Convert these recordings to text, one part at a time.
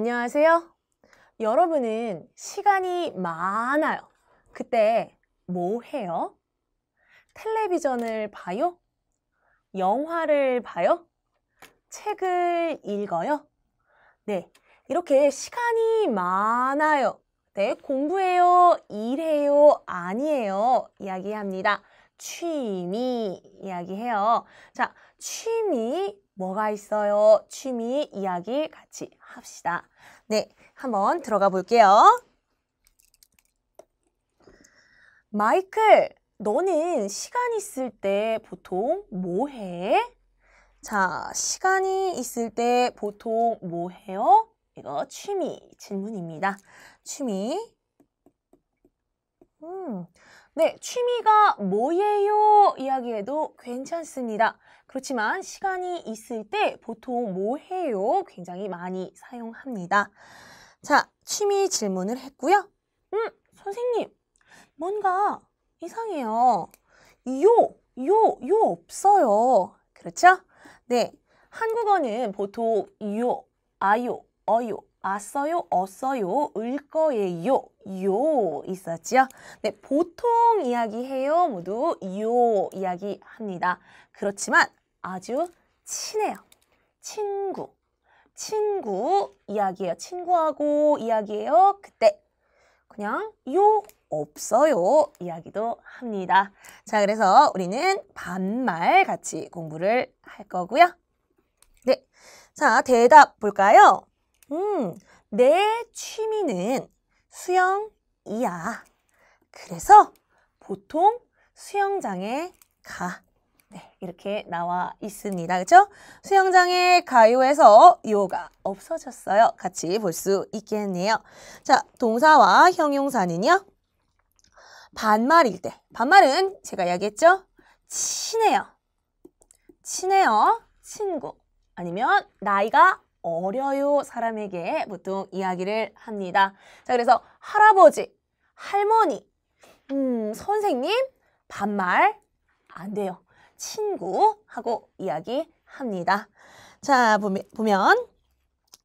안녕하세요. 여러분은 시간이 많아요. 그때 뭐 해요? 텔레비전을 봐요? 영화를 봐요? 책을 읽어요? 네. 이렇게 시간이 많아요. 네. 공부해요? 일해요? 아니에요? 이야기합니다. 취미 이야기해요. 자, 취미 뭐가 있어요? 취미 이야기 같이 합시다. 네, 한번 들어가 볼게요. 마이클, 너는 시간 있을 때 보통 뭐 해? 자, 시간이 있을 때 보통 뭐 해요? 이거 취미 질문입니다. 취미. 음, 네, 취미가 뭐예요? 이야기해도 괜찮습니다. 그렇지만 시간이 있을 때 보통 뭐해요? 굉장히 많이 사용합니다. 자, 취미 질문을 했고요. 음, 선생님, 뭔가 이상해요. 요, 요, 요 없어요. 그렇죠? 네, 한국어는 보통 요, 아요, 어요, 왔어요, 없어요, 을 거예요, 요 있었죠? 네, 보통 이야기해요 모두 요 이야기합니다. 그렇지만 아주 친해요. 친구, 친구 이야기해요 친구하고 이야기해요. 그때 그냥 요 없어요 이야기도 합니다. 자, 그래서 우리는 반말 같이 공부를 할 거고요. 네, 자 대답 볼까요? 음, 내 취미는 수영이야. 그래서 보통 수영장에 가. 네, 이렇게 나와 있습니다. 그죠 수영장에 가요에서 요가 없어졌어요. 같이 볼 수 있겠네요. 자, 동사와 형용사는요. 반말일 때. 반말은 제가 이야기했죠? 친해요. 친해요. 친구. 아니면 나이가 어려요 사람에게 보통 이야기를 합니다. 자, 그래서 할아버지, 할머니, 음, 선생님, 반말 안 돼요. 친구 하고 이야기합니다. 자, 보면,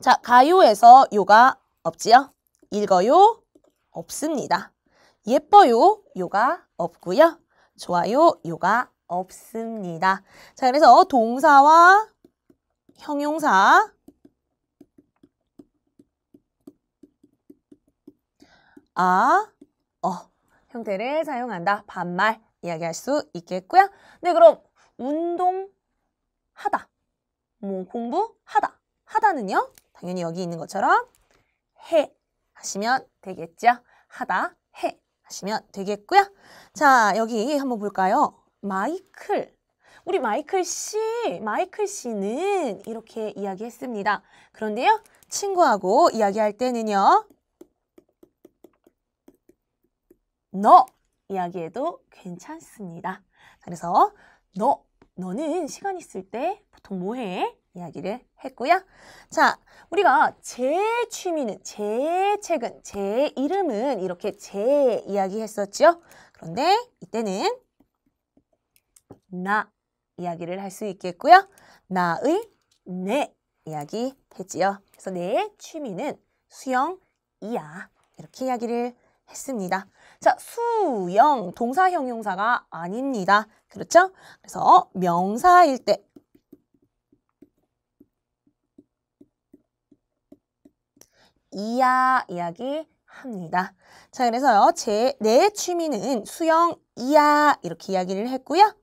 자, 가요에서 요가 없지요? 읽어요? 없습니다. 예뻐요? 요가 없고요. 좋아요? 요가 없습니다. 자, 그래서 동사와 형용사 아, 어 형태를 사용한다. 반말 이야기할 수 있겠고요. 네, 그럼 운동하다, 뭐 공부하다, 하다는요. 당연히 여기 있는 것처럼 해 하시면 되겠죠. 하다, 해 하시면 되겠고요. 자, 여기 한번 볼까요? 마이클. 우리 마이클 씨, 마이클 씨는 이렇게 이야기했습니다. 그런데요, 친구하고 이야기할 때는요, 너 이야기해도 괜찮습니다. 그래서 너, 너는 시간 있을 때 보통 뭐해? 이야기를 했고요. 자, 우리가 제 취미는, 제 책은, 제 이름은 이렇게 제 이야기했었죠. 그런데 이때는 나 이야기를 할 수 있겠고요. 나의 내 이야기 했지요. 그래서 내 취미는 수영이야. 이렇게 이야기를 했습니다. 자, 수영 동사 형용사가 아닙니다. 그렇죠? 그래서 명사일 때 이야 이야기합니다. 자, 그래서요. 제 내 취미는 수영 이야 이렇게 이야기를 했고요.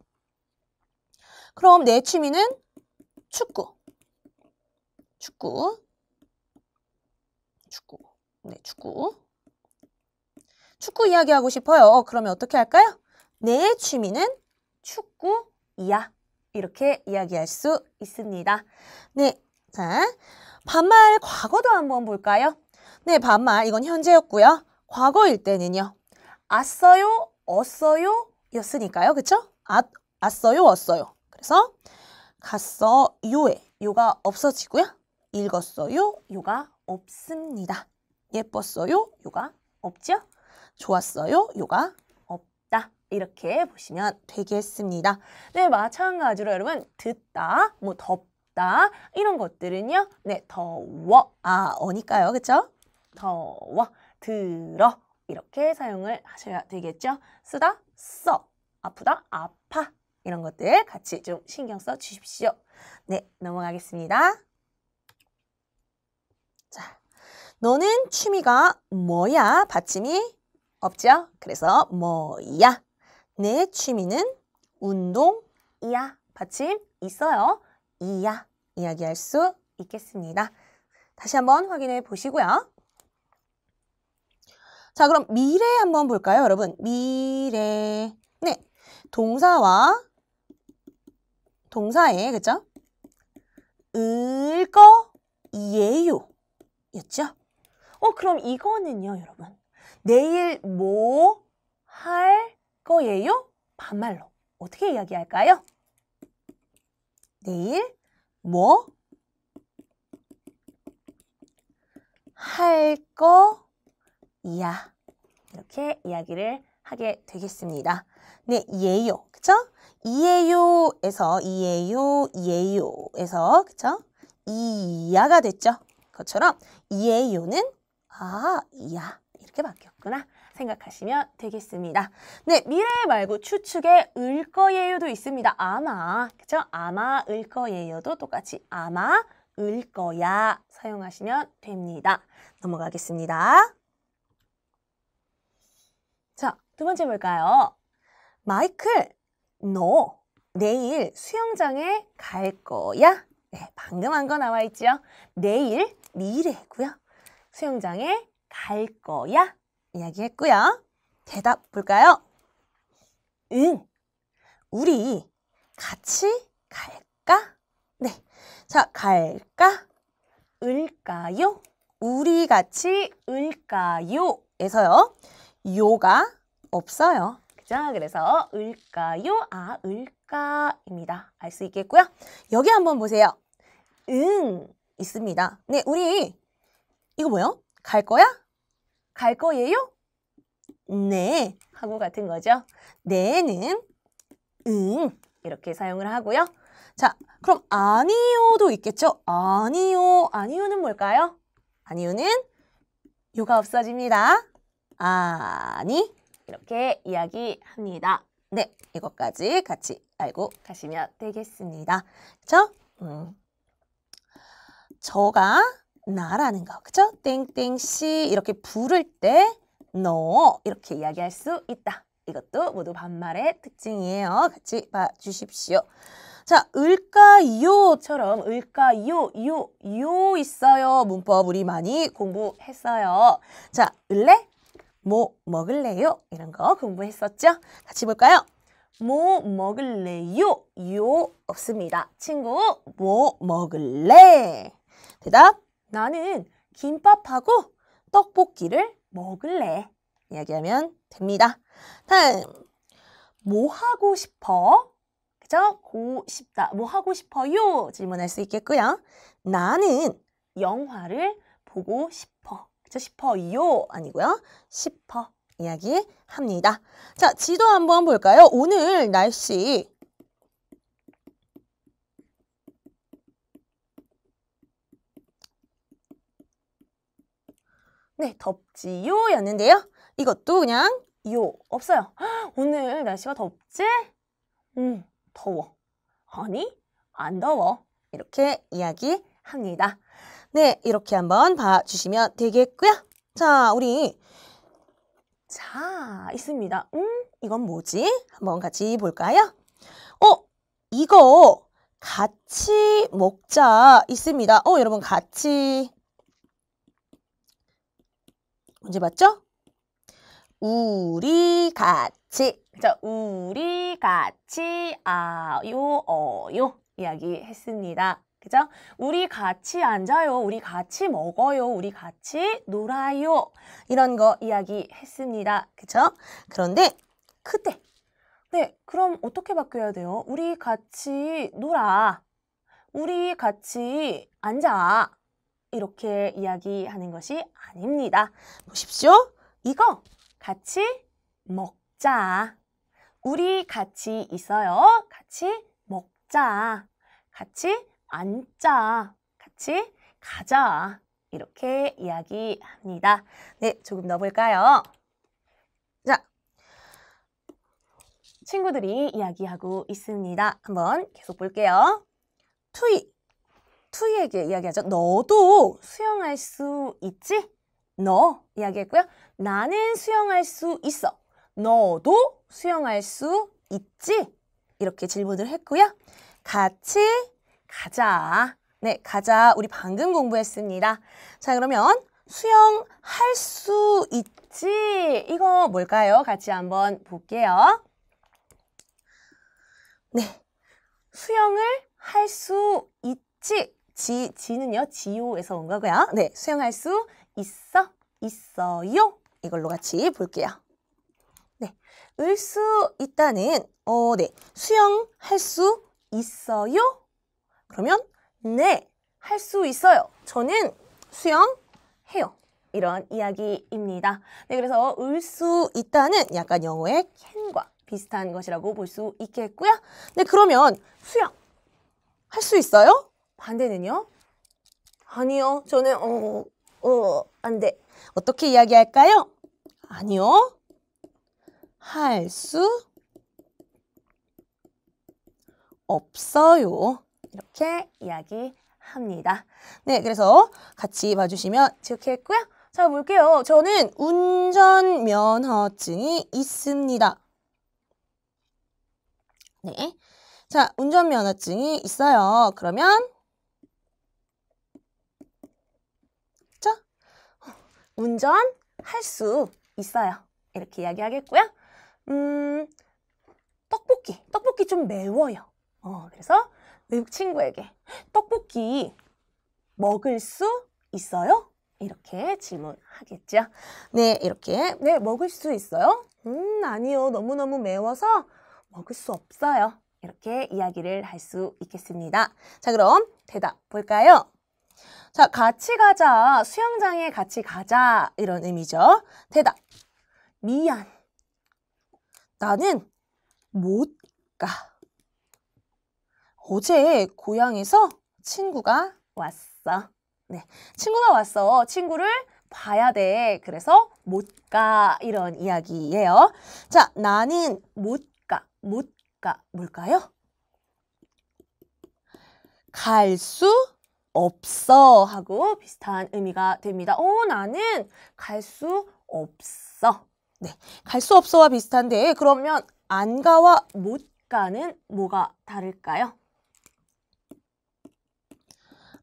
그럼 내 취미는 축구. 축구. 축구. 네, 축구. 축구 이야기하고 싶어요. 어, 그러면 어떻게 할까요? 내 취미는 축구이야. 이렇게 이야기할 수 있습니다. 네, 자 반말 과거도 한번 볼까요? 네, 반말 이건 현재였고요. 과거일 때는요. 왔어요, 왔어요 였으니까요. 그쵸? 아, 왔어요, 왔어요. 그래서 갔어, 요에 요가 없어지고요. 읽었어요, 요가 없습니다. 예뻤어요, 요가 없죠? 좋았어요? 요가 없다. 이렇게 보시면 되겠습니다. 네, 마찬가지로 여러분 듣다, 뭐 덥다 이런 것들은요. 네, 더워, 아, 어니까요. 그렇죠? 더워, 들어 이렇게 사용을 하셔야 되겠죠. 쓰다, 써, 아프다, 아파 이런 것들 같이 좀 신경 써 주십시오. 네, 넘어가겠습니다. 자, 너는 취미가 뭐야? 받침이 없죠? 그래서 뭐야? 내 취미는 운동이야. 받침 있어요. 이야 이야기할 수 있겠습니다. 다시 한번 확인해 보시고요. 자, 그럼 미래 한번 볼까요, 여러분? 미래. 네. 동사와 동사에 그죠? 을거예요. 였죠? 어, 그럼 이거는요, 여러분. 내일 뭐 할 거예요? 반말로 어떻게 이야기할까요? 내일 뭐 할 거야 이렇게 이야기를 하게 되겠습니다. 네, 예요. 그쵸? 이에요에서 이에요, 예요에서 그쵸? 이야가 됐죠. 그처럼 이에요는 아, 이야. 이렇게 바뀌었구나 생각하시면 되겠습니다. 네, 미래 말고 추측의 을 거예요도 있습니다. 아마, 그쵸 아마 을 거예요도 똑같이 아마 을 거야 사용하시면 됩니다. 넘어가겠습니다. 자, 두 번째 볼까요? 마이클, 너 내일 수영장에 갈 거야? 네, 방금 한 거 나와 있지요? 내일 미래고요. 수영장에 갈 거야? 이야기했고요. 대답 볼까요? 응. 우리 같이 갈까? 네. 자, 갈까? 을까요? 우리 같이 을까요? 에서요. 요가 없어요. 그죠? 그래서 을까요? 아, 을까입니다. 알 수 있겠고요. 여기 한번 보세요. 응 있습니다. 네, 우리 이거 뭐요? 갈 거야? 갈 거예요? 네 하고 같은 거죠. 네는 응 이렇게 사용을 하고요. 자 그럼 아니요도 있겠죠? 아니요 아니요는 뭘까요? 아니요는 요가 없어집니다. 아니 이렇게 이야기합니다. 네, 이것까지 같이 알고 가시면 되겠습니다. 그렇죠? 음. 저가 나라는 거. 그쵸? 땡땡씨 이렇게 부를 때 너 이렇게 이야기할 수 있다. 이것도 모두 반말의 특징이에요. 같이 봐주십시오. 자, 을까요처럼 을까요, 요, 요 있어요. 문법 우리 많이 공부했어요. 자, 을래? 뭐 먹을래요? 이런 거 공부했었죠? 같이 볼까요? 뭐 먹을래요? 요 없습니다. 친구, 뭐 먹을래? 대답. 나는 김밥하고 떡볶이를 먹을래. 이야기하면 됩니다. 다음. 뭐 하고 싶어? 그죠? 고 싶다. 뭐 하고 싶어요? 질문할 수 있겠고요. 나는 영화를 보고 싶어. 그죠? 싶어요. 아니고요. 싶어. 이야기합니다. 자, 지도 한번 볼까요? 오늘 날씨 네, 덥지요 였는데요. 이것도 그냥 요 없어요. 오늘 날씨가 덥지? 음, 더워. 아니, 안 더워. 이렇게 이야기합니다. 네, 이렇게 한번 봐주시면 되겠고요. 자, 우리 자, 있습니다. 음, 이건 뭐지? 한번 같이 볼까요? 어, 이거 같이 먹자 있습니다. 어, 여러분 같이 문제 맞죠? 우리 같이 자 우리 같이 아요 어요 이야기 했습니다. 그죠? 우리 같이 앉아요. 우리 같이 먹어요. 우리 같이 놀아요. 이런 거 이야기 했습니다. 그죠? 그런데 그때 네 그럼 어떻게 바뀌어야 돼요? 우리 같이 놀아. 우리 같이 앉아. 이렇게 이야기하는 것이 아닙니다. 보십시오. 이거 같이 먹자. 우리 같이 있어요. 같이 먹자. 같이 앉자. 같이 가자. 이렇게 이야기합니다. 네, 조금 넣어 볼까요? 자, 친구들이 이야기하고 있습니다. 한번 계속 볼게요. 투이 투이에게 이야기하죠. 너도 수영할 수 있지? 너 이야기했고요. 나는 수영할 수 있어. 너도 수영할 수 있지? 이렇게 질문을 했고요. 같이 가자. 네, 가자. 우리 방금 공부했습니다. 자, 그러면 수영할 수 있지? 이거 뭘까요? 같이 한번 볼게요. 네, 수영을 할 수 있지. 지, 지는요, 지오에서 온 거고요. 네, 수영할 수 있어, 있어요. 이걸로 같이 볼게요. 네, 을 수 있다는, 어, 네, 수영할 수 있어요? 그러면, 네, 할 수 있어요. 저는 수영해요. 이런 이야기입니다. 네, 그래서 을 수 있다는 약간 영어의 캔과 비슷한 것이라고 볼 수 있겠고요. 네, 그러면 수영 할수 있어요? 반대는요? 아니요. 저는 어, 어, 안 돼. 어떻게 이야기할까요? 아니요. 할 수 없어요. 이렇게 이야기합니다. 네, 그래서 같이 봐주시면 좋겠고요. 자, 볼게요. 저는 운전면허증이 있습니다. 네. 자, 운전면허증이 있어요. 그러면 운전할 수 있어요. 이렇게 이야기하겠고요. 음, 떡볶이. 떡볶이 좀 매워요. 어, 그래서 외국 친구에게 떡볶이 먹을 수 있어요? 이렇게 질문하겠죠. 네, 이렇게. 네, 먹을 수 있어요? 음, 아니요. 너무너무 매워서 먹을 수 없어요. 이렇게 이야기를 할 수 있겠습니다. 자, 그럼 대답 볼까요? 자, 같이 가자. 수영장에 같이 가자. 이런 의미죠. 대답. 미안. 나는 못 가. 어제 고향에서 친구가 왔어. 네. 친구가 왔어. 친구를 봐야 돼. 그래서 못 가. 이런 이야기예요. 자, 나는 못 가. 못 가. 뭘까요? 갈수 없어 하고 비슷한 의미가 됩니다. 어, 나는 갈 수 없어. 네, 갈 수 없어와 비슷한데 그러면 안 가와 못 가는 뭐가 다를까요?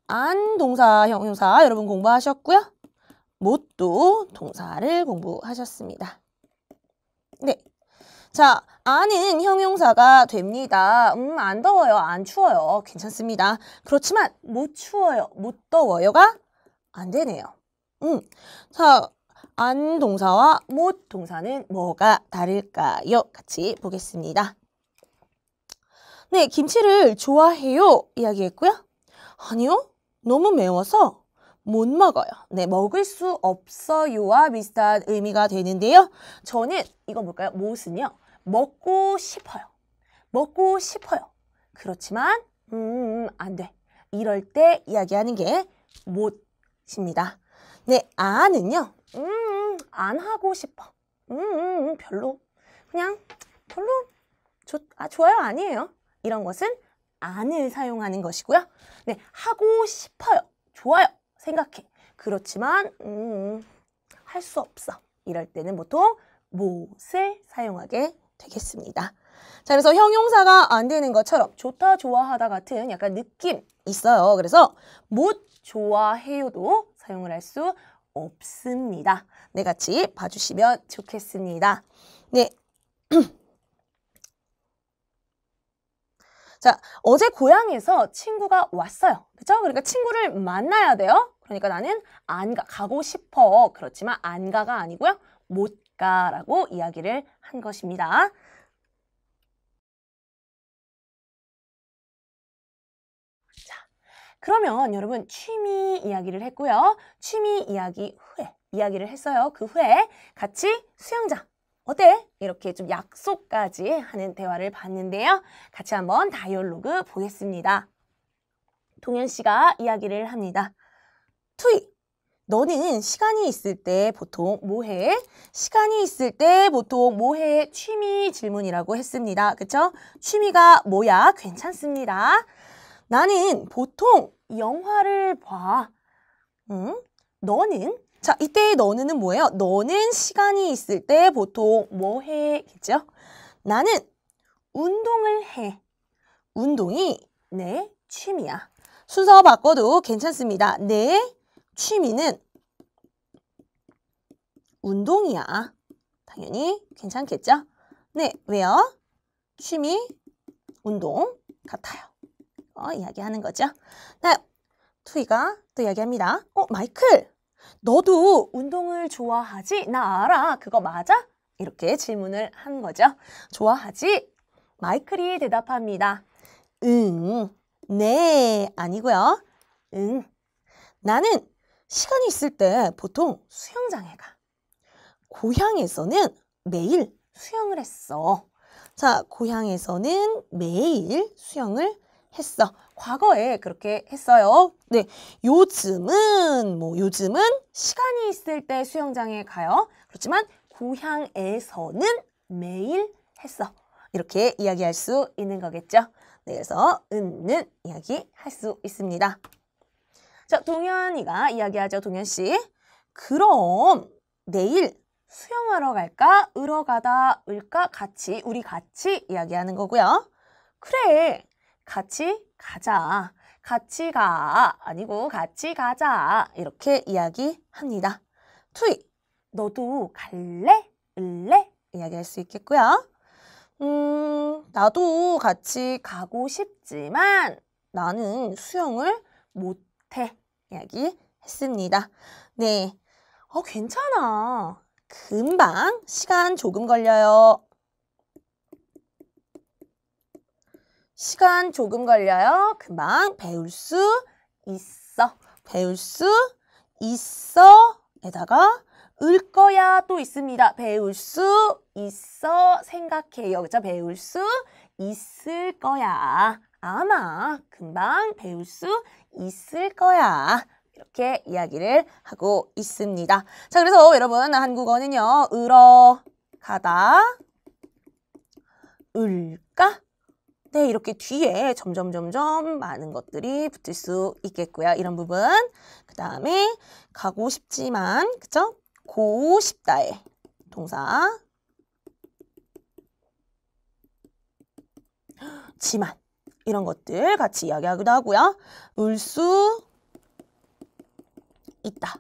안 동사 형용사 여러분 공부하셨고요. 못도 동사를 공부하셨습니다. 네, 자, 안은 형용사가 됩니다. 음, 안 더워요. 안 추워요. 괜찮습니다. 그렇지만 못 추워요. 못 더워요가 안 되네요. 음. 자, 안 동사와 못 동사는 뭐가 다를까요? 같이 보겠습니다. 네, 김치를 좋아해요. 이야기했고요. 아니요. 너무 매워서 못 먹어요. 네, 먹을 수 없어요와 비슷한 의미가 되는데요. 저는 이거 뭘까요? 못은요. 먹고 싶어요. 먹고 싶어요. 그렇지만 음, 안 돼. 이럴 때 이야기하는 게 못입니다. 네, 안은요. 음, 안 하고 싶어. 음, 별로. 그냥 별로 좋, 아, 좋아요 아니에요. 이런 것은 안을 사용하는 것이고요. 네, 하고 싶어요. 좋아요. 생각해. 그렇지만 음, 할 수 없어. 이럴 때는 보통 못을 사용하게 되겠습니다. 자, 그래서 형용사가 안 되는 것처럼 좋다, 좋아하다 같은 약간 느낌 있어요. 그래서 못 좋아해요도 사용을 할 수 없습니다. 네, 같이 봐주시면 좋겠습니다. 네. 자, 어제 고향에서 친구가 왔어요. 그죠? 렇 그러니까 친구를 만나야 돼요. 그러니까 나는 안 가, 가고 싶어. 그렇지만 안 가가 아니고요. 못 않을까 라고 이야기를 한 것입니다. 자, 그러면 여러분 취미 이야기를 했고요. 취미 이야기 후에 이야기를 했어요. 그 후에 같이 수영장 어때? 이렇게 좀 약속까지 하는 대화를 봤는데요. 같이 한번 다이얼로그 보겠습니다. 동현 씨가 이야기를 합니다. 투이 너는 시간이 있을 때 보통 뭐해? 시간이 있을 때 보통 뭐해? 취미 질문이라고 했습니다. 그쵸? 취미가 뭐야? 괜찮습니다. 나는 보통 영화를 봐. 응? 너는? 자, 이때너는 뭐예요? 너는 시간이 있을 때 보통 뭐해? 겠죠? 나는 운동을 해. 운동이 내 취미야. 순서 바꿔도 괜찮습니다. 내 네. 취미는 운동이야. 당연히 괜찮겠죠? 네, 왜요? 취미, 운동 같아요. 어, 이야기하는 거죠. 네, 투이가 또 이야기합니다. 어, 마이클, 너도 운동을 좋아하지? 나 알아. 그거 맞아? 이렇게 질문을 한 거죠. 좋아하지? 마이클이 대답합니다. 응, 네, 아니고요. 응, 나는 시간이 있을 때 보통 수영장에 가. 고향에서는 매일 수영을 했어. 자, 고향에서는 매일 수영을 했어. 과거에 그렇게 했어요. 네, 요즘은 뭐 요즘은 시간이 있을 때 수영장에 가요. 그렇지만 고향에서는 매일 했어. 이렇게 이야기할 수 있는 거겠죠. 네, 그래서 은는 이야기할 수 있습니다. 자, 동현이가 이야기하죠. 동현 씨. 그럼 내일 수영하러 갈까? 으러 가다, 을까? 같이, 우리 같이 이야기하는 거고요. 그래, 같이 가자. 같이 가. 아니고, 같이 가자. 이렇게 이야기합니다. 투이, 너도 갈래? 을래? 이야기할 수 있겠고요. 음, 나도 같이 가고 싶지만 나는 수영을 못해. 이야기했습니다. 네, 어 괜찮아. 금방 시간 조금 걸려요. 시간 조금 걸려요. 금방 배울 수 있어. 배울 수 있어. 에다가 을 거야 또 있습니다. 배울 수 있어 생각해. 여기서 배울 수 있을 거야. 아마 금방 배울 수 있을 거야. 이렇게 이야기를 하고 있습니다. 자, 그래서 여러분 한국어는요. 으러 가다 을까? 네, 이렇게 뒤에 점점 점점 많은 것들이 붙을 수 있겠고요. 이런 부분. 그 다음에 가고 싶지만, 그쵸? 고 싶다의 동사. 지만. 이런 것들 같이 이야기하기도 하고요. 울 수 있다.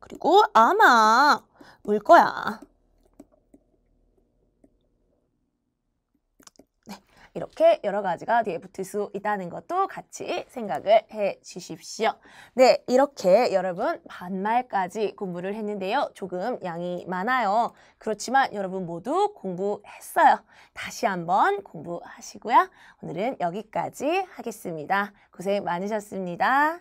그리고 아마 울 거야. 이렇게 여러 가지가 뒤에 붙을 수 있다는 것도 같이 생각을 해 주십시오. 네, 이렇게 여러분 반말까지 공부를 했는데요. 조금 양이 많아요. 그렇지만 여러분 모두 공부했어요. 다시 한번 공부하시고요. 오늘은 여기까지 하겠습니다. 고생 많으셨습니다.